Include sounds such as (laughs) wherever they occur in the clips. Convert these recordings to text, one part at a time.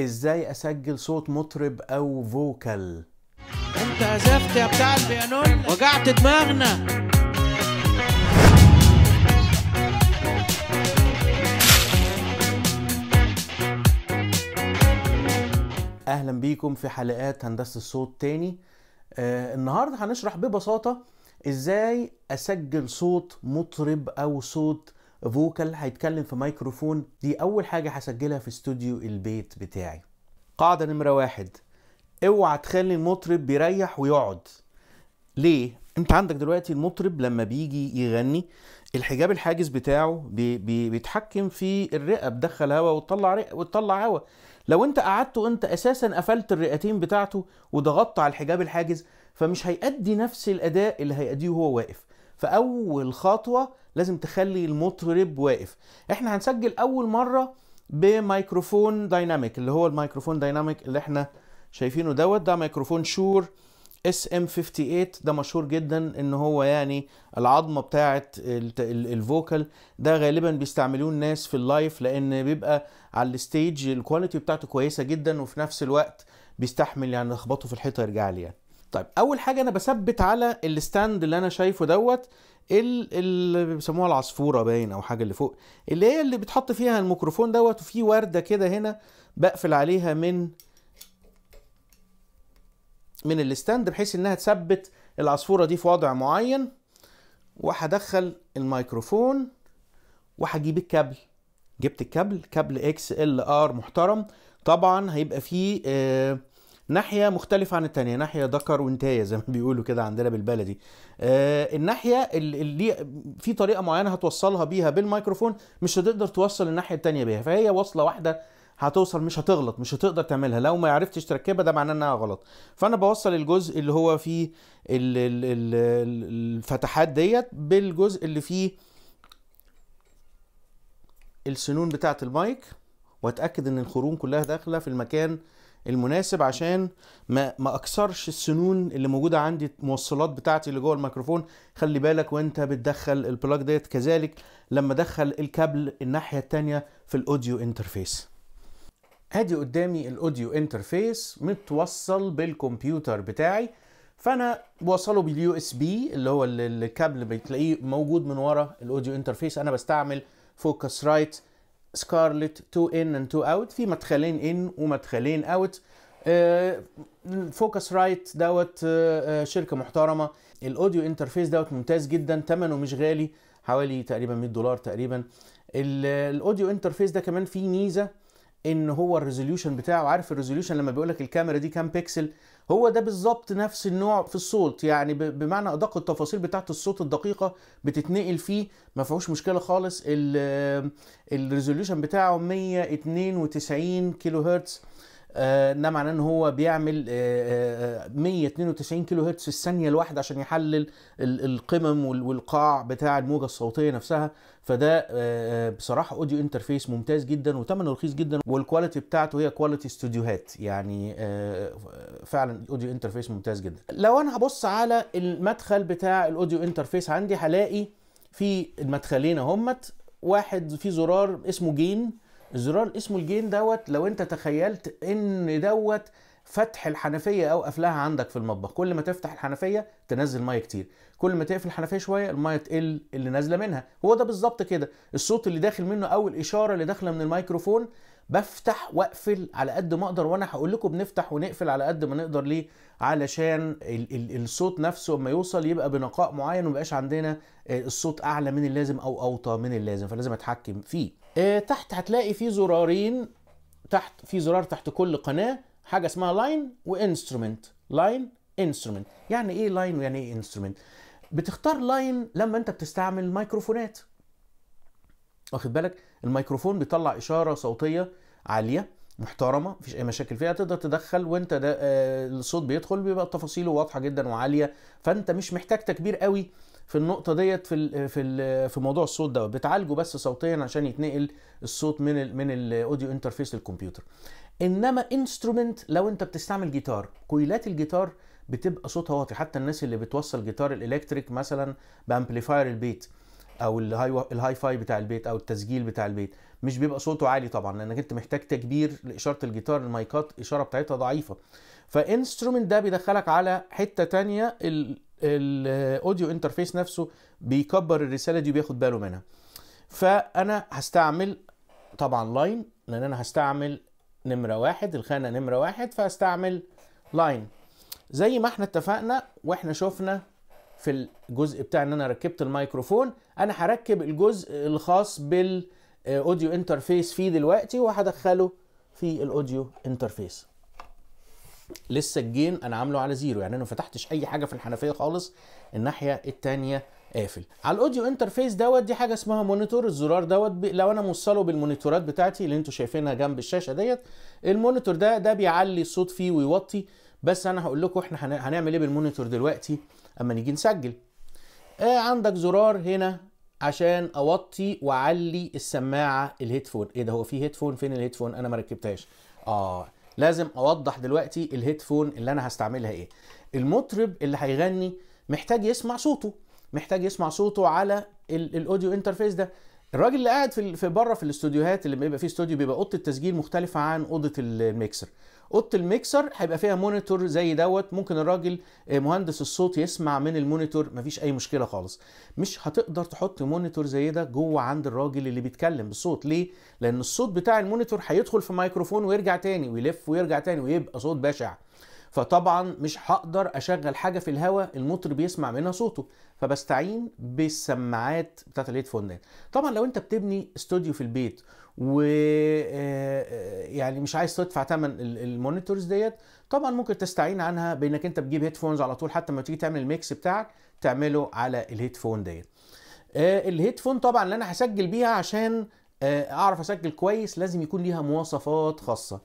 ازاي اسجل صوت مطرب او فوكال انت عزفت يا بتاع البيانون وجعت دماغنا اهلا بيكم في حلقات هندسه الصوت تاني آه النهارده هنشرح ببساطه ازاي اسجل صوت مطرب او صوت فوكال هيتكلم في مايكروفون دي اول حاجه هسجلها في استوديو البيت بتاعي قاعده نمره واحد اوعى تخلي المطرب بيريح ويقعد ليه انت عندك دلوقتي المطرب لما بيجي يغني الحجاب الحاجز بتاعه بي بي بيتحكم في الرئه بتدخل هواء وتطلع رئه وتطلع هواء لو انت قعدته انت اساسا قفلت الرئتين بتاعته وضغطت على الحجاب الحاجز فمش هيأدي نفس الاداء اللي هيأديه وهو واقف فاول خطوه لازم تخلي المطرب واقف احنا هنسجل اول مره بميكروفون دايناميك اللي هو الميكروفون دايناميك اللي احنا شايفينه دوت ده ميكروفون شور اس ام 58 ده مشهور جدا ان هو يعني العظمه بتاعه الفوكال ده غالبا بيستعملوه الناس في اللايف لان بيبقى على الستيج الكواليتي بتاعته كويسه جدا وفي نفس الوقت بيستحمل يعني اخبطه في الحيطه يرجع لي يعني طيب اول حاجه انا بثبت على الستاند اللي انا شايفه دوت اللي بيسموها العصفوره باين او حاجه اللي فوق اللي هي اللي بتحط فيها الميكروفون دوت وفي ورده كده هنا بقفل عليها من من الستاند بحيث انها تثبت العصفوره دي في وضع معين وهدخل الميكروفون وهجيب الكابل جبت الكابل كابل اكس ال ار محترم طبعا هيبقى فيه آه ناحيه مختلفه عن الثانيه ناحيه دكر وانتايه زي ما (laughs) بيقولوا كده عندنا بالبلدي آه الناحيه اللي في طريقه معينه هتوصلها بيها بالميكروفون مش هتقدر توصل الناحيه الثانيه بيها فهي وصله واحده هتوصل مش هتغلط مش هتقدر تعملها لو ما عرفتش تركبها ده معناه انها غلط فانا بوصل الجزء اللي هو فيه الفتحات ديت بالجزء اللي فيه السنون بتاعه المايك واتاكد ان الخرون كلها داخله في المكان المناسب عشان ما ما اكسرش السنون اللي موجوده عندي الموصلات بتاعتي اللي جوه الميكروفون خلي بالك وانت بتدخل البلاج ديت كذلك لما ادخل الكابل الناحيه الثانيه في الاوديو انترفيس ادي قدامي الاوديو انترفيس متوصل بالكمبيوتر بتاعي فانا بوصله باليو اس بي اللي هو الكابل بتلاقيه موجود من ورا الاوديو انترفيس انا بستعمل فوكس رايت سكارلت تو ان اند تو اوت في مدخلين ان ومدخلين اوت آه، فوكس رايت دوت آه، آه، شركه محترمه الاوديو انترفيس دوت ممتاز جدا ثمنه مش غالي حوالي تقريبا 100 دولار تقريبا الاوديو انترفيس ده كمان فيه ميزه ان هو الريزوليوشن بتاعه عارف الريزوليوشن لما بيقول لك الكاميرا دي كام بيكسل هو ده بالظبط نفس النوع في الصوت يعني بمعنى ادق التفاصيل بتاعه الصوت الدقيقه بتتنقل فيه ما فيهوش مشكله خالص الريزوليوشن بتاعه 192 كيلو هرتز آه، ده معناه ان هو بيعمل 192 آه، آه، كيلو هرتز في الثانيه الواحده عشان يحلل القمم والقاع بتاع الموجه الصوتيه نفسها فده بصراحه اوديو انترفيس ممتاز جدا وثمنه رخيص جدا والكواليتي بتاعته هي كواليتي استوديوهات يعني فعلا اوديو انترفيس ممتاز جدا لو انا هبص على المدخل بتاع الاوديو انترفيس عندي هلاقي في المدخلين اهمت واحد في زرار اسمه جين الزرار اسمه الجين دوت لو انت تخيلت ان دوت فتح الحنفيه او قفلها عندك في المطبخ كل ما تفتح الحنفيه تنزل ميه كتير كل ما تقفل الحنفيه شويه الميه تقل اللي نازله منها هو ده بالظبط كده الصوت اللي داخل منه او الاشاره اللي داخله من الميكروفون بفتح واقفل على قد ما اقدر وانا هقول لكم بنفتح ونقفل على قد ما نقدر ليه علشان ال ال الصوت نفسه اما يوصل يبقى بنقاء معين ومبقاش عندنا آه، الصوت اعلى من اللازم او اوطى من اللازم فلازم اتحكم فيه إيه، تحت هتلاقي في زرارين تحت في زرار تحت كل قناه حاجه اسمها لاين وانسترومنت لاين انسترومنت يعني ايه لاين ويعني ايه انسترومنت بتختار لاين لما انت بتستعمل ميكروفونات واخد بالك الميكروفون بيطلع اشاره صوتيه عاليه محترمه مفيش اي مشاكل فيها تقدر تدخل وانت ده آه، الصوت بيدخل بيبقى تفاصيله واضحه جدا وعاليه فانت مش محتاج تكبير قوي في النقطه ديت في في في موضوع الصوت دوت بتعالجه بس صوتيا عشان يتنقل الصوت من الـ من الاوديو انترفيس للكمبيوتر انما انسترومنت لو انت بتستعمل جيتار كويلات الجيتار بتبقى صوتها واطي حتى الناس اللي بتوصل جيتار الالكتريك مثلا بامبليفاير البيت او الهاي الهاي فاي بتاع البيت او التسجيل بتاع البيت مش بيبقى صوته عالي طبعا لانك انت محتاج تكبير لاشاره الجيتار المايكات الاشاره بتاعتها ضعيفه فانسترومنت ده بيدخلك على حته تانية الاوديو انترفيس نفسه بيكبر الرساله دي وبياخد باله منها فانا هستعمل طبعا لاين لان انا هستعمل نمره واحد الخانه نمره واحد فهستعمل لاين زي ما احنا اتفقنا واحنا شفنا في الجزء بتاع ان انا ركبت الميكروفون انا هركب الجزء الخاص بالاوديو انترفيس فيه دلوقتي وهدخله في الاوديو انترفيس لسه الجين انا عامله على زيرو يعني انا ما فتحتش اي حاجه في الحنفيه خالص الناحيه الثانيه قافل على الاوديو انترفيس دوت دي حاجه اسمها مونيتور الزرار دوت لو انا موصله بالمونيتورات بتاعتي اللي انتم شايفينها جنب الشاشه ديت المونيتور ده ده بيعلي الصوت فيه ويوطي بس انا هقول لكم احنا هنعمل ايه بالمونيتور دلوقتي اما نيجي نسجل آه عندك زرار هنا عشان اوطي واعلي السماعه الهيدفون ايه ده هو في هيدفون فين الهيدفون انا ما ركبتهاش اه لازم اوضح دلوقتي الهيدفون اللي انا هستعملها ايه المطرب اللي هيغني محتاج يسمع صوته محتاج يسمع صوته على الاوديو انترفيس ده الراجل اللي قاعد في بره في الاستوديوهات اللي بيبقى فيه استوديو بيبقى اوضه التسجيل مختلفه عن اوضه الميكسر اوضه الميكسر هيبقى فيها مونيتور زي دوت ممكن الراجل آه، مهندس الصوت يسمع من المونيتور مفيش اي مشكله خالص مش هتقدر تحط مونيتور زي ده جوه عند الراجل اللي بيتكلم بالصوت ليه لان الصوت بتاع المونيتور هيدخل في مايكروفون ويرجع تاني ويلف ويرجع تاني ويبقى صوت بشع فطبعا مش هقدر اشغل حاجه في الهواء المطرب بيسمع منها صوته فبستعين بالسماعات بتاعت الهيدفونات طبعا لو انت بتبني استوديو في البيت و آه، آه، يعني مش عايز تدفع ثمن المونيتورز ديت طبعا ممكن تستعين عنها بانك انت بتجيب هيدفونز على طول حتى ما تيجي تعمل الميكس بتاعك تعمله على الهيدفون ديت آه، الهيدفون طبعا اللي انا هسجل بيها عشان اعرف اسجل كويس لازم يكون ليها مواصفات خاصه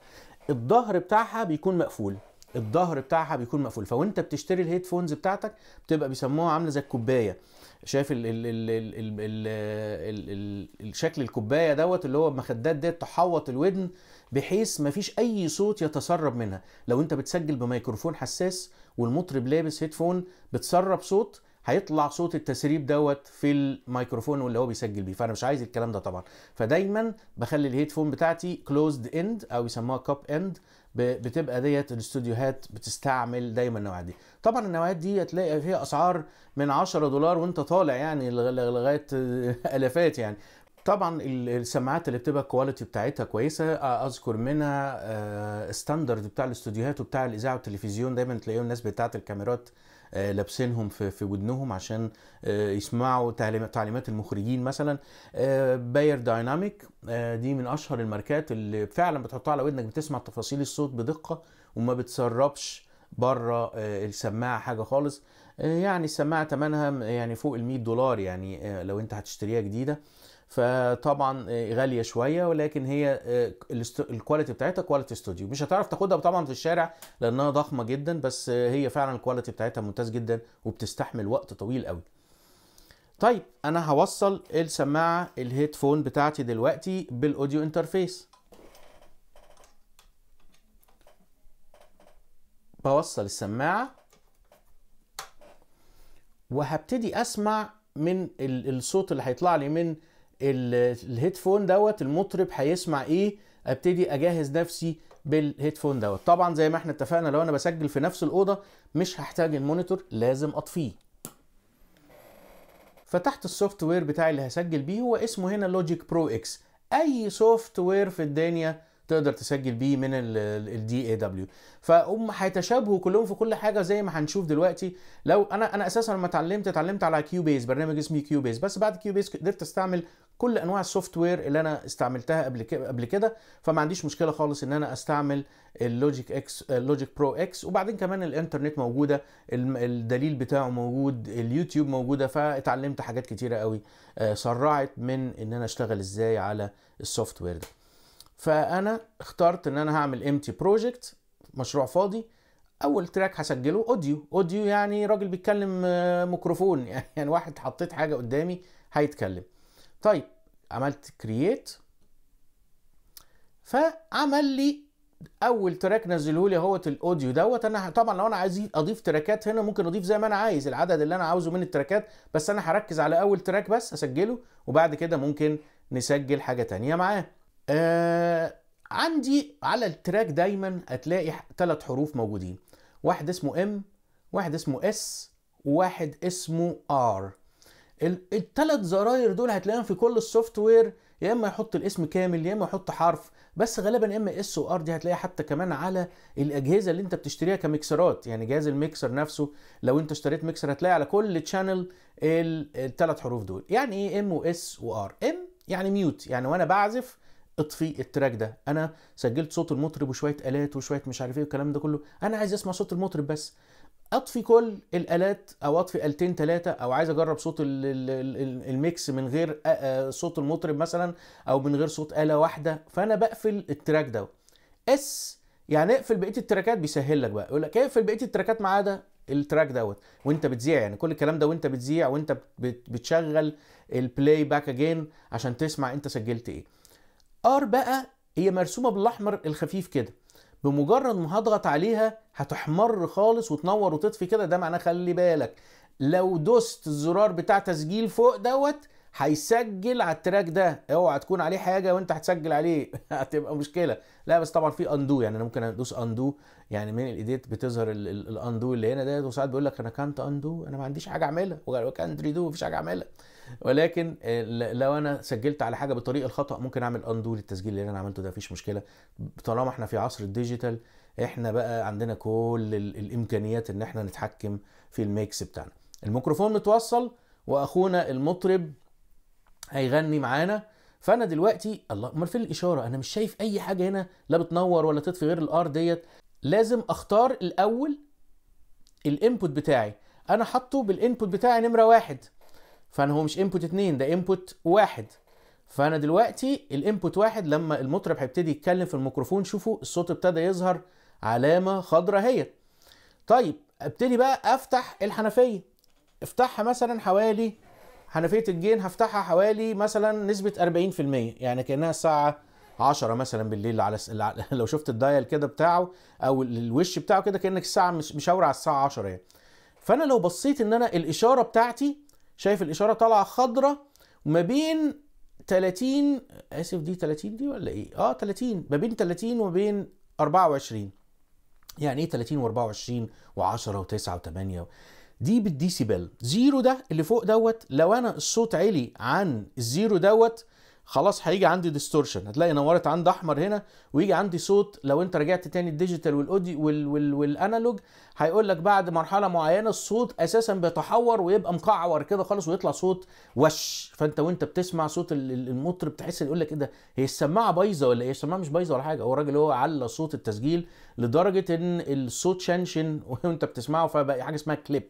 الظهر بتاعها بيكون مقفول الظهر بتاعها بيكون مقفول فوانت بتشتري الهيدفونز بتاعتك بتبقى بيسموها عامله زي الكوبايه شايف الـ الـ الـ الـ الـ الـ الـ الـ الشكل الكوبايه دوت اللي هو المخدات ديت تحوط الودن بحيث ما فيش اي صوت يتسرب منها لو انت بتسجل بميكروفون حساس والمطرب لابس هيدفون بتسرب صوت هيطلع صوت التسريب دوت في الميكروفون اللي هو بيسجل بيه فانا مش عايز الكلام ده طبعا فدايما بخلي الهيدفون بتاعتي كلوزد اند او يسموها كاب اند بتبقى ديت الاستوديوهات بتستعمل دايما النوعيات دي طبعا النوعيات دي هتلاقي فيها اسعار من 10 دولار وانت طالع يعني لغايه (laughs) الافات يعني طبعا السماعات اللي بتبقى الكواليتي بتاعتها كويسه اذكر منها ستاندرد بتاع الاستوديوهات وبتاع الاذاعه والتلفزيون دايما تلاقيهم الناس بتاعه الكاميرات لابسينهم في في ودنهم عشان يسمعوا تعليمات المخرجين مثلا باير دايناميك دي من اشهر الماركات اللي فعلا بتحطها على ودنك بتسمع تفاصيل الصوت بدقه وما بتسربش بره السماعه حاجه خالص يعني السماعه ثمنها يعني فوق ال 100 دولار يعني لو انت هتشتريها جديده فطبعا آه، غاليه شويه ولكن هي آه، الكواليتي بتاعتها كواليتي استوديو مش هتعرف تاخدها طبعا في الشارع لانها ضخمه جدا بس آه، هي فعلا الكواليتي بتاعتها ممتاز جدا وبتستحمل وقت طويل قوي طيب انا هوصل السماعه الهيدفون بتاعتي دلوقتي بالاوديو انترفيس بوصل السماعه وهبتدي اسمع من الصوت اللي هيطلع لي من الهيدفون دوت المطرب هيسمع ايه ابتدي اجهز نفسي بالهيدفون دوت طبعا زي ما احنا اتفقنا لو انا بسجل في نفس الاوضه مش هحتاج المونيتور لازم اطفيه فتحت السوفت وير بتاعي اللي هسجل بيه هو اسمه هنا لوجيك برو اكس اي سوفت وير في الدنيا تقدر تسجل بيه من الدي اي دبليو فهم هيتشابهوا كلهم في كل حاجه زي ما هنشوف دلوقتي لو انا انا اساسا لما اتعلمت اتعلمت على كيو بيز برنامج اسمه كيو بيز بس بعد كيو بيز قدرت استعمل كل انواع السوفت وير اللي انا استعملتها قبل كده قبل كده فما عنديش مشكله خالص ان انا استعمل اللوجيك اكس اللوجيك برو اكس وبعدين كمان الانترنت موجوده الدليل بتاعه موجود اليوتيوب موجوده فاتعلمت حاجات كتيره قوي سرعت آه، من ان انا اشتغل ازاي على السوفت وير ده فانا اخترت ان انا هعمل امتي بروجكت مشروع فاضي اول تراك هسجله اوديو اوديو يعني راجل بيتكلم آه، ميكروفون (laughs) يعني واحد حطيت حاجه قدامي هيتكلم طيب عملت كرييت فعمل لي اول تراك نزله لي اهوت الاوديو دوت انا طبعا لو انا عايز اضيف تراكات هنا ممكن اضيف زي ما انا عايز العدد اللي انا عاوزه من التراكات بس انا هركز على اول تراك بس اسجله وبعد كده ممكن نسجل حاجه تانية معاه آه عندي على التراك دايما هتلاقي ثلاث حروف موجودين واحد اسمه ام واحد اسمه اس وواحد اسمه ار الثلاث زراير دول هتلاقيهم في كل السوفت وير يا اما يحط الاسم كامل يا اما يحط حرف بس غالبا اما اس وار دي هتلاقيها حتى كمان على الاجهزه اللي انت بتشتريها كمكسرات يعني جهاز الميكسر نفسه لو انت اشتريت ميكسر هتلاقي على كل تشانل الثلاث حروف دول يعني ايه ام واس وار ام يعني ميوت يعني وانا بعزف اطفي التراك ده انا سجلت صوت المطرب وشويه الات وشويه مش عارف ايه والكلام ده كله انا عايز اسمع صوت المطرب بس اطفي كل الالات او اطفي التين ثلاثه او عايز اجرب صوت الميكس من غير صوت المطرب مثلا او من غير صوت اله واحده فانا بقفل التراك ده اس يعني اقفل بقيه التراكات بيسهل لك بقى يقول لك اقفل بقيه التراكات ما عدا التراك دوت وانت بتذيع يعني كل الكلام ده وانت بتذيع وانت بتشغل البلاي باك اجين عشان تسمع انت سجلت ايه ار بقى هي مرسومه بالاحمر الخفيف كده بمجرد ما هضغط عليها هتحمر خالص وتنور وتطفي كده ده معناه خلي بالك لو دوست الزرار بتاع تسجيل فوق دوت هيسجل على التراك ده اوعى تكون عليه حاجه وانت هتسجل عليه (laughs) هتبقى مشكله لا بس طبعا في اندو يعني انا ممكن ادوس اندو يعني من الايديت بتظهر الاندو اللي هنا ده وساعات بيقول لك انا كانت اندو انا ما عنديش حاجه اعملها وكانت ريدو مفيش حاجه اعملها ولكن آه، لو انا سجلت على حاجه بطريقه الخطا ممكن اعمل اندو للتسجيل اللي انا عملته ده مفيش مشكله طالما احنا في عصر الديجيتال احنا بقى عندنا كل الامكانيات ان احنا نتحكم في الميكس بتاعنا الميكروفون متوصل واخونا المطرب هيغني معانا فانا دلوقتي الله امال فين الاشاره انا مش شايف اي حاجه هنا لا بتنور ولا تطفي غير الار ديت لازم اختار الاول الانبوت بتاعي انا حاطه بالانبوت بتاعي نمره واحد فانا هو مش انبوت اتنين ده انبوت واحد فانا دلوقتي الانبوت واحد لما المطرب هيبتدي يتكلم في الميكروفون شوفوا الصوت ابتدى يظهر علامه خضراء هي طيب ابتدي بقى افتح الحنفيه افتحها مثلا حوالي حنفيه الجين هفتحها حوالي مثلا نسبه 40% يعني كانها الساعه 10 مثلا بالليل على س... (laughs) لو شفت الدايل كده بتاعه او الوش بتاعه كده كانك الساعه مش مشاوره على الساعه 10 يعني فانا لو بصيت ان انا الاشاره بتاعتي شايف الاشاره طالعه خضراء ما بين 30 اسف دي 30 دي ولا ايه اه 30 ما بين 30 وما بين 24 يعني ايه 30 و24 و10 و9 و8 دي بالديسيبل زيرو ده اللي فوق دوت لو انا الصوت علي عن الزيرو دوت خلاص هيجي عندي ديستورشن هتلاقي نورت عند احمر هنا ويجي عندي صوت لو انت رجعت تاني الديجيتال والاوديو وال وال والانالوج هيقول لك بعد مرحله معينه الصوت اساسا بيتحور ويبقى مقعور كده خالص ويطلع صوت وش فانت وانت بتسمع صوت المطرب تحس يقول لك ايه ده هي السماعه بايظه ولا ايه السماعه مش بايظه ولا حاجه هو الراجل هو على صوت التسجيل لدرجه ان الصوت شنشن (laughs) وانت بتسمعه فبقى حاجه اسمها كليب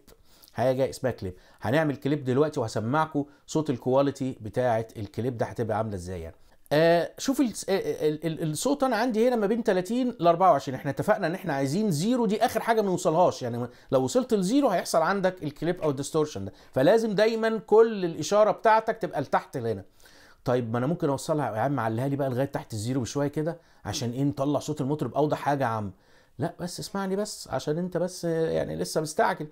حاجه اسمها كليب هنعمل كليب دلوقتي وهسمعكم صوت الكواليتي بتاعه الكليب ده هتبقى عامله ازاي يعني آه شوف آه، آه، الصوت انا عندي هنا ما بين 30 ل 24 احنا اتفقنا ان احنا عايزين زيرو دي اخر حاجه ما نوصلهاش يعني لو وصلت لزيرو هيحصل عندك الكليب او الديستورشن ده فلازم دايما كل الاشاره بتاعتك تبقى لتحت هنا طيب ما انا ممكن اوصلها يا عم عليها لي بقى لغايه تحت الزيرو بشويه كده عشان ايه نطلع صوت المطرب اوضح حاجه يا عم لا بس اسمعني بس عشان انت بس يعني لسه مستعجل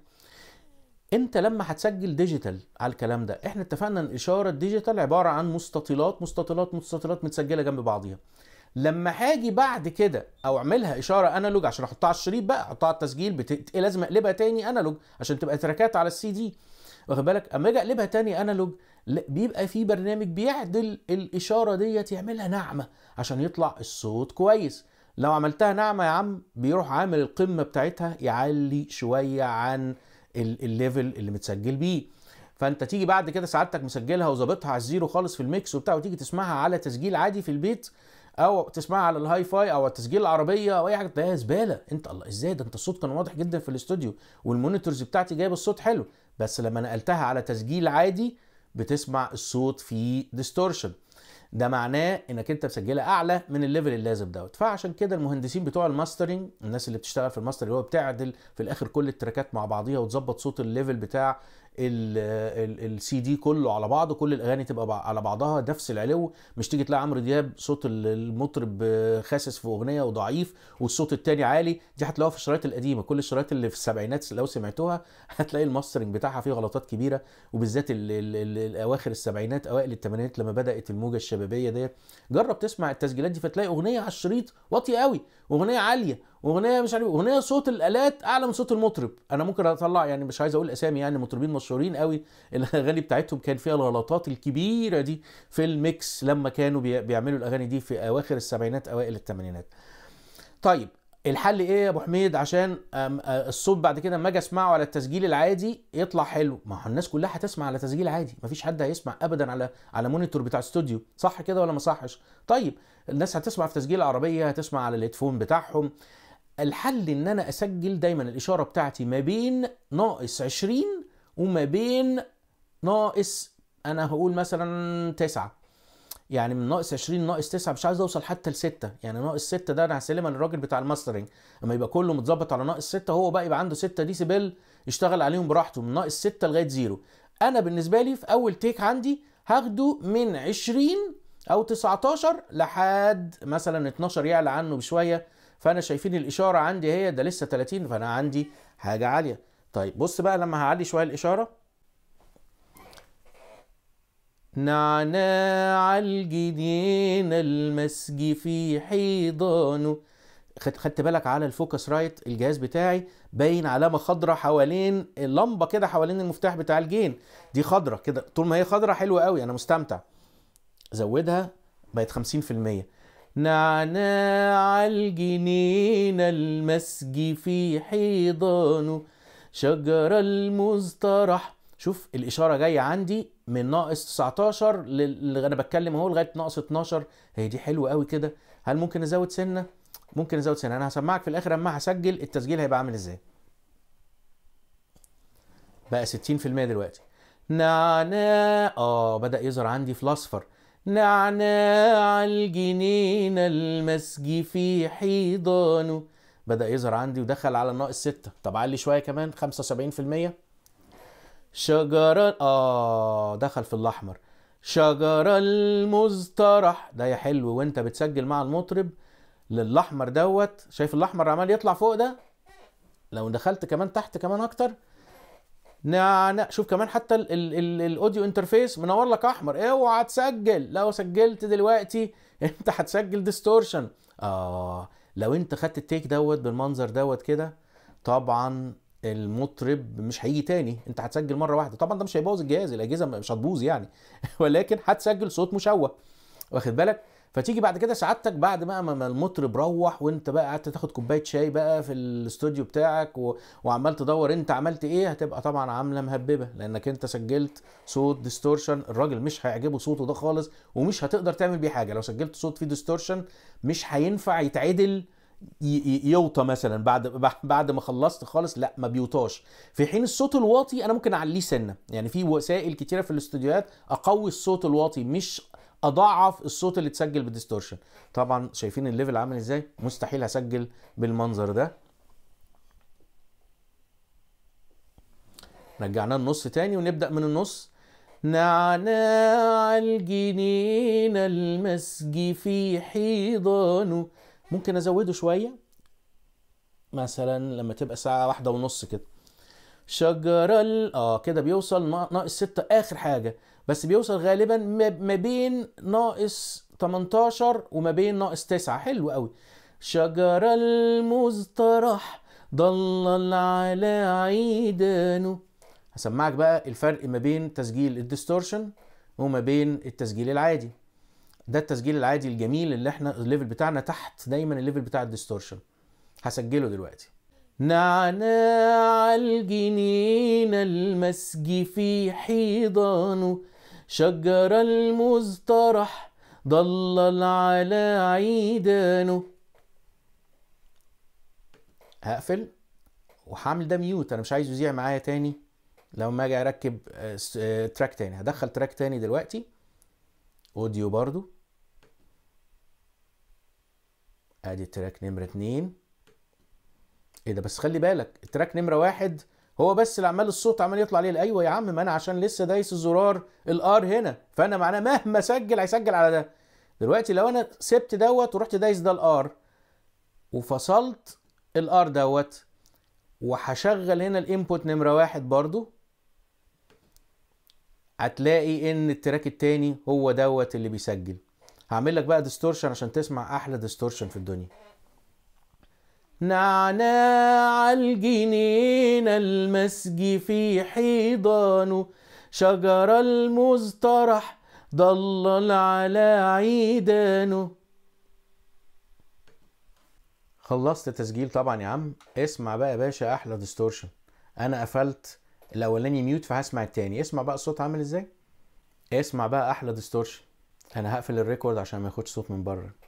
انت لما هتسجل ديجيتال على الكلام ده احنا اتفقنا ان الاشاره الديجيتال عباره عن مستطيلات مستطيلات مستطيلات متسجله جنب بعضيها لما هاجي بعد كده او اعملها اشاره انالوج عشان احطها على الشريط بقى احطها على التسجيل بت... لازم اقلبها تاني انالوج عشان تبقى تراكات على السي دي واخد بالك اما اجي اقلبها تاني انالوج بيبقى في برنامج بيعدل الاشاره ديت يعملها ناعمه عشان يطلع الصوت كويس لو عملتها ناعمه يا عم بيروح عامل القمه بتاعتها يعلي شويه عن الليفل اللي متسجل بيه فانت تيجي بعد كده سعادتك مسجلها وظابطها على الزيرو خالص في الميكس وبتاع وتيجي تسمعها على تسجيل عادي في البيت او تسمعها على الهاي فاي او التسجيل العربيه او اي حاجه ده زباله انت الله ازاي ده انت الصوت كان واضح جدا في الاستوديو والمونيتورز بتاعتي جايب الصوت حلو بس لما نقلتها على تسجيل عادي بتسمع الصوت فيه ديستورشن ده معناه انك انت مسجلها اعلى من الليفل اللازم دوت فعشان كده المهندسين بتوع الماسترنج الناس اللي بتشتغل في الماستر اللي هو بتعدل في الاخر كل التراكات مع بعضيها وتظبط صوت الليفل بتاع السي دي كله على بعضه كل الاغاني تبقى على بعضها نفس العلو مش تيجي تلاقي عمرو دياب صوت المطرب خاسس في اغنيه وضعيف والصوت التاني عالي دي هتلاقوها في الشرايط القديمه كل الشرايط اللي في السبعينات لو سمعتوها (laughs) هتلاقي الماسترنج بتاعها فيه غلطات كبيره وبالذات الاواخر السبعينات اوائل الثمانينات لما بدات الموجه الشبابيه ديت جرب تسمع التسجيلات دي فتلاقي اغنيه على الشريط واطيه قوي واغنيه عاليه اغنيه مش عارف إيه، اغنيه صوت الالات اعلى من صوت المطرب انا ممكن اطلع يعني مش عايز اقول اسامي يعني مطربين مشهورين قوي الاغاني بتاعتهم كان فيها الغلطات الكبيره دي في الميكس لما كانوا بيعملوا الاغاني دي في اواخر السبعينات اوائل الثمانينات طيب الحل ايه يا ابو حميد عشان الصوت بعد كده لما اجي اسمعه على التسجيل العادي يطلع حلو ما هو الناس كلها هتسمع على تسجيل عادي مفيش حد هيسمع ابدا على على مونيتور بتاع استوديو صح كده ولا ما صحش طيب الناس هتسمع في تسجيل عربيه هتسمع على الهيدفون بتاعهم الحل ان انا اسجل دايما الاشاره بتاعتي ما بين ناقص 20 وما بين ناقص انا هقول مثلا 9 يعني من ناقص 20 ناقص 9 مش عايز اوصل حتى ل 6 يعني ناقص 6 ده انا هسلمها للراجل بتاع الماسترنج اما يبقى كله متظبط على ناقص 6 هو بقى يبقى عنده 6 ديسيبل يشتغل عليهم براحته من ناقص 6 لغايه زيرو انا بالنسبه لي في اول تيك عندي هاخده من 20 او 19 لحد مثلا 12 يعلى عنه بشويه فانا شايفين الاشاره عندي هي ده لسه 30 فانا عندي حاجه عاليه طيب بص بقى لما هعلي شويه الاشاره نعناع الجنين المسجي في حيضانه خدت بالك على الفوكس رايت الجهاز بتاعي باين علامه خضراء حوالين اللمبه كده حوالين المفتاح بتاع الجين دي خضراء كده طول ما هي خضراء حلوه قوي انا مستمتع زودها بقت 50% نعناع الجنين المسج في حيضانه شجر المزترح شوف الاشاره جايه عندي من ناقص 19 اللي انا بتكلم اهو لغايه ناقص 12 هي دي حلوه قوي كده هل ممكن ازود سنه ممكن ازود سنه انا هسمعك في الاخر اما هسجل التسجيل هيبقى عامل ازاي بقى 60% دلوقتي نعناع اه بدا يظهر عندي في الاصفر نعناع الجنين المسج في حيضانه بدأ يظهر عندي ودخل على الناقص ستة طب علي شوية كمان 75% شجرة آه دخل في الأحمر شجرة المزترح ده يا حلو وانت بتسجل مع المطرب للأحمر دوت شايف الأحمر عمال يطلع فوق ده لو دخلت كمان تحت كمان أكتر شوف كمان حتى الاوديو انترفيس منور لك احمر اوعى تسجل لو سجلت دلوقتي (laughs) انت هتسجل ديستورشن اه لو انت خدت التيك دوت بالمنظر دوت كده طبعا المطرب مش هيجي تاني انت هتسجل مره واحده طبعا ده مش هيبوظ الجهاز الاجهزه مش هتبوظ يعني (laughs) ولكن هتسجل صوت مشوه واخد بالك فتيجي بعد كده سعادتك بعد بقى ما المطرب روح وانت بقى قعدت تاخد كوبايه شاي بقى في الاستوديو بتاعك و... وعمال تدور انت عملت ايه هتبقى طبعا عامله مهببه لانك انت سجلت صوت ديستورشن الراجل مش هيعجبه صوته ده خالص ومش هتقدر تعمل بيه حاجه لو سجلت صوت فيه ديستورشن مش هينفع يتعدل يوطى مثلا بعد بعد ما خلصت خالص لا ما بيوطاش في حين الصوت الواطي انا ممكن اعليه سنه يعني في وسائل كتيره في الاستوديوهات اقوي الصوت الواطي مش اضعف الصوت اللي اتسجل بالديستورشن طبعا شايفين الليفل عامل ازاي مستحيل هسجل بالمنظر ده رجعناه النص تاني ونبدا من النص نعناع الجنين المسج في حيضانه ممكن ازوده شويه مثلا لما تبقى ساعه واحدة ونص كده شجر ال اه كده بيوصل ناقص 6 اخر حاجه بس بيوصل غالبا ما بين ناقص 18 وما بين ناقص 9 حلو قوي شجر المزترح ضلل على عيدانه هسمعك بقى الفرق ما بين تسجيل الديستورشن وما بين التسجيل العادي ده التسجيل العادي الجميل اللي احنا الليفل بتاعنا تحت دايما الليفل بتاع الديستورشن هسجله دلوقتي نعناع الجنين المسج في حيضانه شجر المزطرح ضلل على عيدانه هقفل وهعمل ده ميوت انا مش عايز يذيع معايا تاني لما اجي اركب آه، آه، تراك تاني هدخل تراك تاني دلوقتي اوديو برضو ادي تراك نمرة اتنين ايه ده بس خلي بالك التراك نمره واحد هو بس اللي عمال الصوت عمال يطلع ليه ايوه يا عم ما انا عشان لسه دايس الزرار الار هنا فانا معناه مهما سجل هيسجل على ده دلوقتي لو انا سبت دوت ورحت دايس ده الار وفصلت الار دوت وهشغل هنا الانبوت نمره واحد برضو هتلاقي ان التراك التاني هو دوت اللي بيسجل هعمل لك بقى ديستورشن عشان تسمع احلى ديستورشن في الدنيا نعناع الجنين المسج في حيضانه شجر المزترح ضلل على عيدانه خلصت تسجيل طبعا يا عم اسمع بقى يا باشا احلى ديستورشن انا قفلت الاولاني ميوت فهسمع التاني اسمع بقى الصوت عامل ازاي اسمع بقى احلى ديستورشن انا هقفل الريكورد عشان ما ياخدش صوت من بره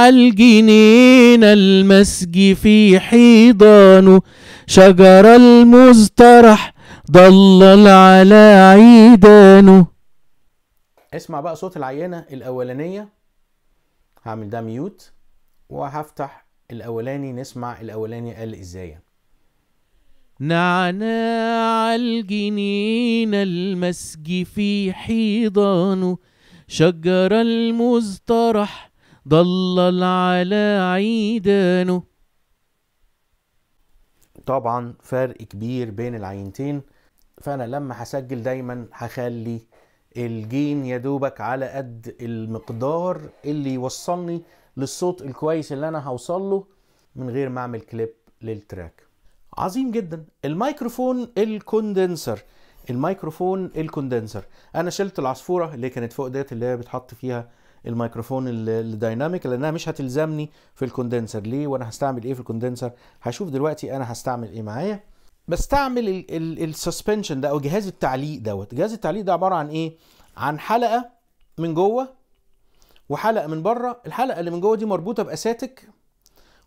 الجنين المسج في حيضانه شجر المزترح ضلل على عيدانه اسمع بقى صوت العينة الأولانية هعمل ده ميوت وهفتح الأولاني نسمع الأولاني قال إزاي نعناع الجنين المسج في حيضانه شجر المزترح ضلل على عيدانه طبعا فرق كبير بين العينتين فانا لما هسجل دايما هخلي الجين يا دوبك على قد المقدار اللي يوصلني للصوت الكويس اللي انا هوصل له من غير ما اعمل كليب للتراك عظيم جدا الميكروفون الكوندنسر الميكروفون الكوندنسر انا شلت العصفوره اللي كانت فوق ديت اللي هي بتحط فيها الميكروفون الدايناميك لانها مش هتلزمني في الكوندنسر ليه وانا هستعمل ايه في الكوندنسر هشوف دلوقتي انا هستعمل ايه معايا بستعمل السسبنشن ده او جهاز التعليق دوت جهاز التعليق ده عباره عن ايه عن حلقه من جوه وحلقه من بره الحلقه اللي من جوه دي مربوطه باساتك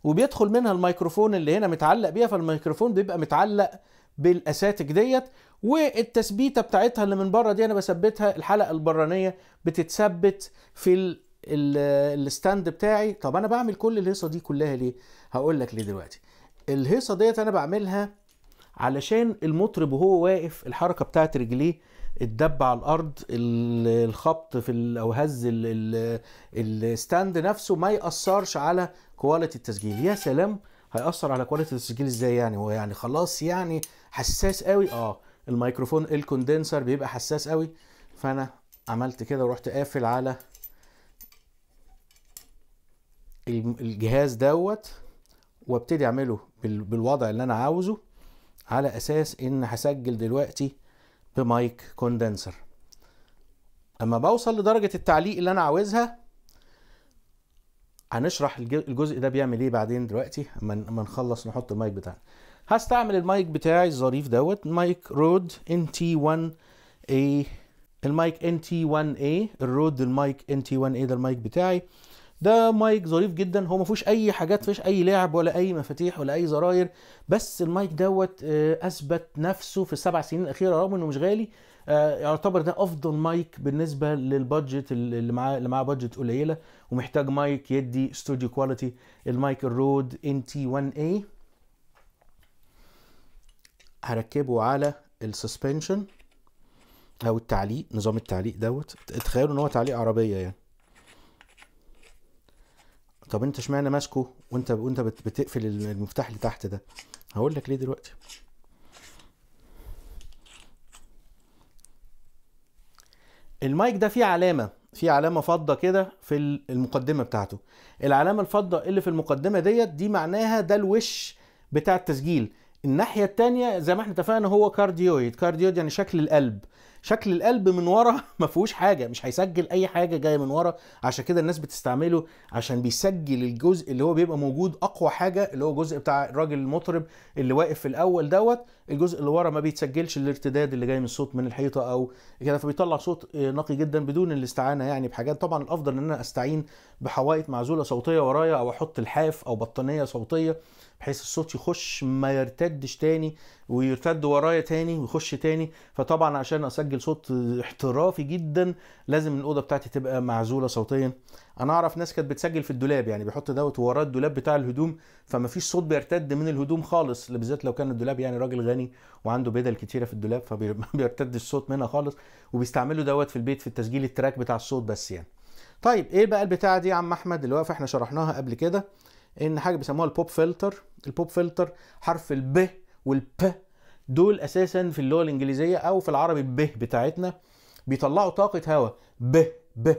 وبيدخل منها الميكروفون اللي هنا متعلق بيها فالميكروفون بيبقى متعلق بالاساتك ديت والتثبيته بتاعتها اللي من بره دي انا بثبتها الحلقه البرانيه بتتثبت في الستاند بتاعي طب انا بعمل كل الهيصه دي كلها ليه هقول لك ليه دلوقتي الهيصه ديت انا بعملها علشان المطرب وهو واقف الحركه بتاعت رجليه الدب على الارض الخبط في او هز الستاند نفسه ما ياثرش على كواليتي التسجيل يا سلام هياثر على كواليتي التسجيل ازاي يعني هو يعني خلاص يعني حساس قوي اه الميكروفون الكوندنسر بيبقى حساس قوي فانا عملت كده ورحت قافل على الجهاز دوت وابتدي اعمله بالوضع اللي انا عاوزه على اساس ان هسجل دلوقتي بمايك كوندنسر اما بوصل لدرجه التعليق اللي انا عاوزها هنشرح الجزء ده بيعمل ايه بعدين دلوقتي اما نخلص نحط المايك بتاعنا هستعمل المايك بتاعي الظريف دوت مايك رود ان تي 1 اي المايك ان تي 1 اي الرود المايك ان تي 1 اي ده المايك بتاعي ده مايك ظريف جدا هو ما فيهوش اي حاجات فيش اي لعب ولا اي مفاتيح ولا اي زراير بس المايك دوت آه، اثبت نفسه في السبع سنين الاخيره رغم انه مش غالي آه، يعتبر ده افضل مايك بالنسبه للبادجت اللي معاه اللي معاه بادجت قليله ومحتاج مايك يدي استوديو كواليتي المايك الرود ان تي 1 اي هركبه على السسبنشن او التعليق نظام التعليق دوت تخيلوا ان هو تعليق عربيه يعني طب انت اشمعنى ماسكه وانت وانت بتقفل المفتاح اللي تحت ده هقول لك ليه دلوقتي المايك ده فيه علامه في علامه فضه كده في المقدمه بتاعته العلامه الفضه اللي في المقدمه ديت دي معناها ده الوش بتاع التسجيل الناحيه التانية زي ما احنا اتفقنا هو كارديويد كارديويد يعني شكل القلب شكل القلب من ورا (laughs) ما فيهوش حاجه مش هيسجل اي حاجه جايه من ورا عشان كده الناس بتستعمله عشان بيسجل الجزء اللي هو بيبقى موجود اقوى حاجه اللي هو الجزء بتاع الراجل المطرب اللي واقف في الاول دوت الجزء اللي ورا ما بيتسجلش الارتداد اللي جاي من الصوت من الحيطه او كده فبيطلع صوت نقي جدا بدون الاستعانه يعني بحاجات طبعا الافضل ان انا استعين بحوائط معزوله صوتيه ورايا او احط الحاف او بطانيه صوتيه بحيث الصوت يخش ما يرتدش تاني ويرتد ورايا تاني ويخش تاني فطبعا عشان اسجل صوت احترافي جدا لازم الاوضه بتاعتي تبقى معزوله صوتيا انا اعرف ناس كانت بتسجل في الدولاب يعني بيحط دوت وراه الدولاب بتاع الهدوم فما فيش صوت بيرتد من الهدوم خالص بالذات لو كان الدولاب يعني راجل غني وعنده بدل كتيره في الدولاب فما بيرتدش الصوت منها خالص وبيستعملوا دوت في البيت في التسجيل التراك بتاع الصوت بس يعني طيب ايه بقى البتاعه دي يا عم احمد اللي واقفه احنا شرحناها قبل كده ان حاجه بيسموها البوب فلتر البوب فلتر حرف الب والب دول اساسا في اللغه الانجليزيه او في العربي ب بتاعتنا بيطلعوا طاقه هواء ب ب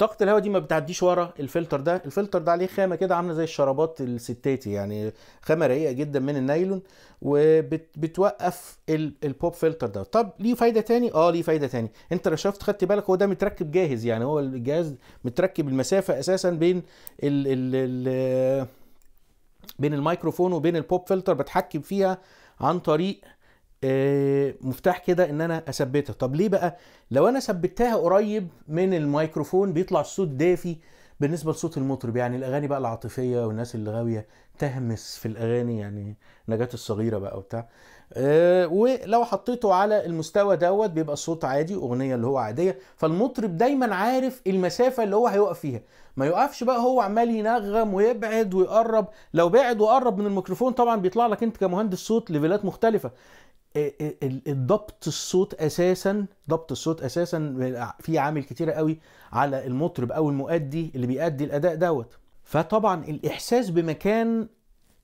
طاقه الهواء دي ما بتعديش ورا الفلتر ده الفلتر ده عليه خامه كده عامله زي الشرابات الستاتي يعني خامه رقيقه جدا من النايلون وبتوقف البوب فلتر ده طب ليه فايده تاني اه ليه فايده تاني انت لو شفت خدت بالك هو ده متركب جاهز يعني هو الجهاز متركب المسافه اساسا بين ال ال ال بين الميكروفون وبين البوب فلتر بتحكم فيها عن طريق آه، مفتاح كده ان انا اثبتها طب ليه بقى لو انا ثبتها قريب من الميكروفون بيطلع الصوت دافي بالنسبه لصوت المطرب يعني الاغاني بقى العاطفيه والناس اللي غاويه تهمس في الاغاني يعني نجاه الصغيره بقى وبتاع أه ولو حطيته على المستوى دوت بيبقى الصوت عادي اغنيه اللي هو عاديه فالمطرب دايما عارف المسافه اللي هو هيقف فيها ما يقفش بقى هو عمال ينغم ويبعد ويقرب لو بعد وقرب من الميكروفون طبعا بيطلع لك انت كمهندس صوت ليفلات مختلفه إيه، إيه، الضبط الصوت اساسا ضبط الصوت اساسا في عامل كتير قوي على المطرب او المؤدي اللي بيأدي الاداء دوت فطبعا الاحساس بمكان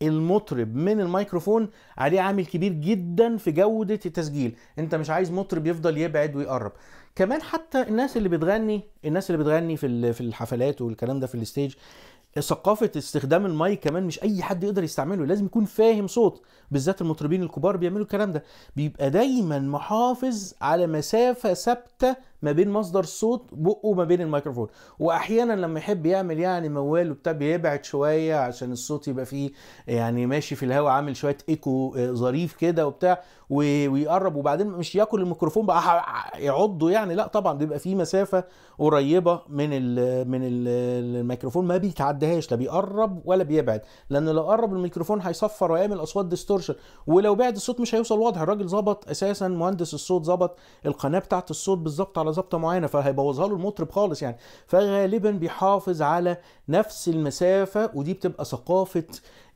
المطرب من الميكروفون عليه عامل كبير جدا في جودة التسجيل انت مش عايز مطرب يفضل يبعد ويقرب كمان حتى الناس اللي بتغني الناس اللي بتغني في في الحفلات والكلام ده في الستيج ثقافه استخدام المايك كمان مش اي حد يقدر يستعمله لازم يكون فاهم صوت بالذات المطربين الكبار بيعملوا الكلام ده بيبقى دايما محافظ على مسافه ثابته ما بين مصدر الصوت بقه وما بين الميكروفون واحيانا لما يحب يعمل يعني موال وبتاع بيبعد شويه عشان الصوت يبقى فيه يعني ماشي في الهواء عامل شويه ايكو آه، ظريف كده وبتاع ويقرب وبعدين مش ياكل الميكروفون بقى يعضه يعني لا طبعا بيبقى فيه مسافه قريبه من الـ من الـ الميكروفون ما بيتعدهاش لا بيقرب ولا بيبعد لان لو قرب الميكروفون هيصفر ويعمل اصوات ديستورشن ولو بعد الصوت مش هيوصل واضح الراجل ظبط اساسا مهندس الصوت ظبط القناه بتاعت الصوت بالظبط على ظبطه معينه فهيبوظها له المطرب خالص يعني فغالبا بيحافظ على نفس المسافه ودي بتبقى ثقافه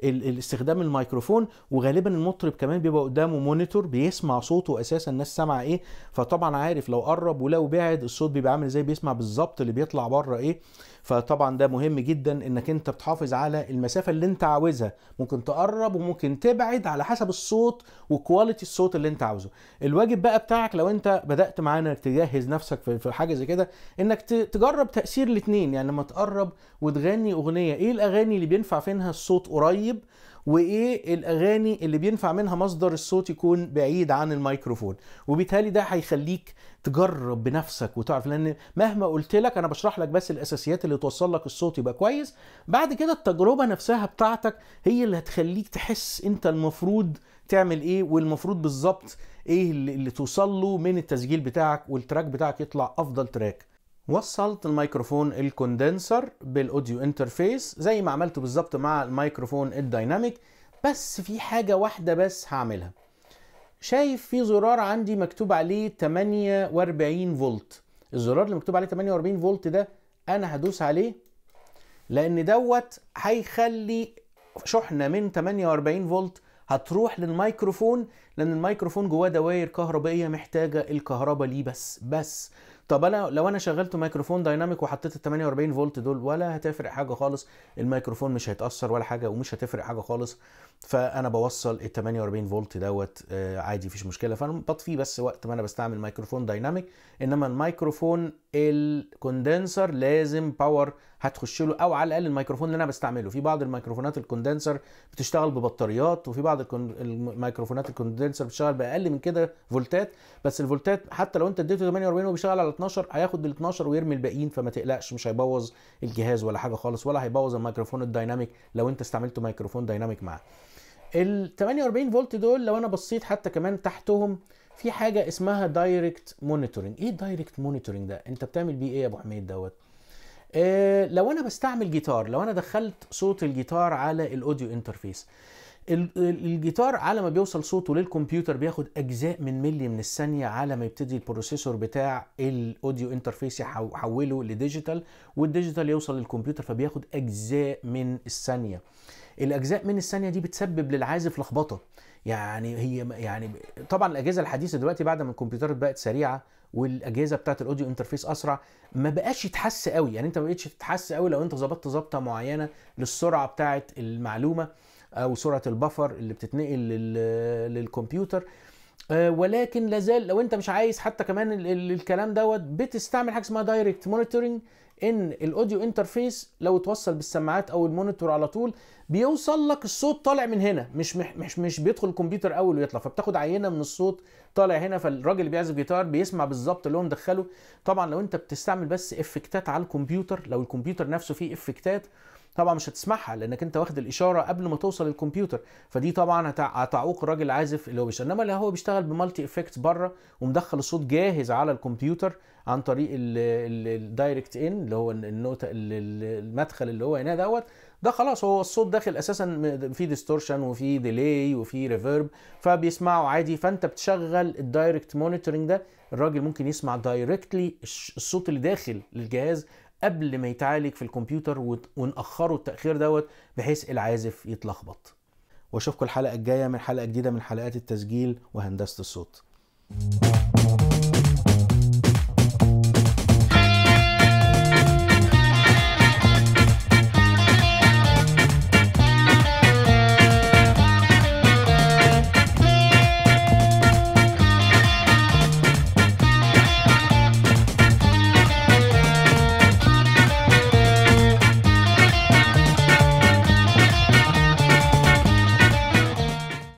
الاستخدام الميكروفون وغالبا المطرب كمان بيبقى قدامه مونيتور بيسمع صوته اساسا الناس سامعه ايه فطبعا عارف لو قرب ولو بعد الصوت بيبقى عامل ازاي بيسمع بالظبط اللي بيطلع بره ايه فطبعا ده مهم جدا انك انت بتحافظ على المسافه اللي انت عاوزها ممكن تقرب وممكن تبعد على حسب الصوت وكواليتي الصوت اللي انت عاوزه الواجب بقى بتاعك لو انت بدات معانا تجهز نفسك في حاجه زي كده انك تجرب تاثير الاثنين يعني لما تقرب وتغني اغنيه ايه الاغاني اللي بينفع فينها الصوت قريب قريب وايه الاغاني اللي بينفع منها مصدر الصوت يكون بعيد عن الميكروفون وبالتالي ده هيخليك تجرب بنفسك وتعرف لان مهما قلت لك انا بشرح لك بس الاساسيات اللي توصل لك الصوت يبقى كويس بعد كده التجربه نفسها بتاعتك هي اللي هتخليك تحس انت المفروض تعمل ايه والمفروض بالظبط ايه اللي توصل له من التسجيل بتاعك والتراك بتاعك يطلع افضل تراك وصلت الميكروفون الكوندنسر بالاوديو انترفيس زي ما عملته بالظبط مع الميكروفون الدايناميك بس في حاجة واحدة بس هعملها شايف في زرار عندي مكتوب عليه 48 فولت الزرار اللي مكتوب عليه 48 فولت ده انا هدوس عليه لان دوت هيخلي شحنه من 48 فولت هتروح للميكروفون لان الميكروفون جواه دواير كهربائيه محتاجه الكهرباء ليه بس بس طب انا لو انا شغلت ميكروفون دايناميك وحطيت ال 48 فولت دول ولا هتفرق حاجه خالص الميكروفون مش هيتاثر ولا حاجه ومش هتفرق حاجه خالص فانا بوصل ال 48 فولت دوت آه، عادي مفيش مشكله فانا بطفيه بس وقت ما انا بستعمل ميكروفون دايناميك انما المايكروفون الكوندنسر لازم باور هتخش له او على الاقل الميكروفون اللي انا بستعمله في بعض الميكروفونات الكوندنسر بتشتغل ببطاريات وفي بعض الميكروفونات الكوندنسر بتشتغل باقل من كده فولتات بس الفولتات حتى لو انت اديته 48 وبيشتغل على 12 هياخد ال 12 ويرمي الباقيين فما تقلقش مش هيبوظ الجهاز ولا حاجه خالص ولا هيبوظ الميكروفون الدايناميك لو انت استعملت ميكروفون دايناميك معاه ال 48 فولت دول لو انا بصيت حتى كمان تحتهم في حاجه اسمها دايركت مونيتورنج ايه الدايركت مونيتورنج ده انت بتعمل بيه ايه يا ابو حميد دوت إيه لو انا بستعمل جيتار لو انا دخلت صوت الجيتار على الاوديو انترفيس الجيتار على ما بيوصل صوته للكمبيوتر بياخد اجزاء من ملي من الثانيه على ما يبتدي البروسيسور بتاع الاوديو انترفيس يحوله لديجيتال والديجيتال يوصل للكمبيوتر فبياخد اجزاء من الثانيه الاجزاء من الثانيه دي بتسبب للعازف لخبطه يعني هي يعني طبعا الاجهزه الحديثه دلوقتي بعد ما الكمبيوترات بقت سريعه والاجهزه بتاعت الاوديو انترفيس اسرع ما بقاش يتحس قوي يعني انت ما بقتش تتحس قوي لو انت ظبطت ظبطه معينه للسرعه بتاعت المعلومه او سرعه البفر اللي بتتنقل للكمبيوتر آه، ولكن لازال لو انت مش عايز حتى كمان الكلام دوت بتستعمل حاجه اسمها دايركت مونيتورنج ان الاوديو انترفيس لو اتوصل بالسماعات او المونيتور على طول بيوصل لك الصوت طالع من هنا مش مش مش بيدخل الكمبيوتر اول ويطلع فبتاخد عينه من الصوت طالع هنا فالراجل اللي بيعزف جيتار بيسمع بالظبط اللي هو مدخله طبعا لو انت بتستعمل بس افكتات على الكمبيوتر لو الكمبيوتر نفسه فيه افكتات طبعا مش هتسمعها لانك انت واخد الاشاره قبل ما توصل الكمبيوتر فدي طبعا هتعوق الراجل العازف اللي هو بيشتغل انما اللي هو بيشتغل بمالتي افكت بره ومدخل الصوت جاهز على الكمبيوتر عن طريق الدايركت ان اللي هو النوت المدخل اللي هو هنا دوت ده خلاص هو الصوت داخل اساسا في ديستورشن وفي ديلي وفي ريفيرب فبيسمعه عادي فانت بتشغل الدايركت مونيتورنج ده الراجل ممكن يسمع دايركتلي الصوت اللي داخل للجهاز قبل ما يتعالج في الكمبيوتر ونأخره التأخير دوت بحيث العازف يتلخبط واشوفكم الحلقة الجاية من حلقة جديدة من حلقات التسجيل وهندسة الصوت thank you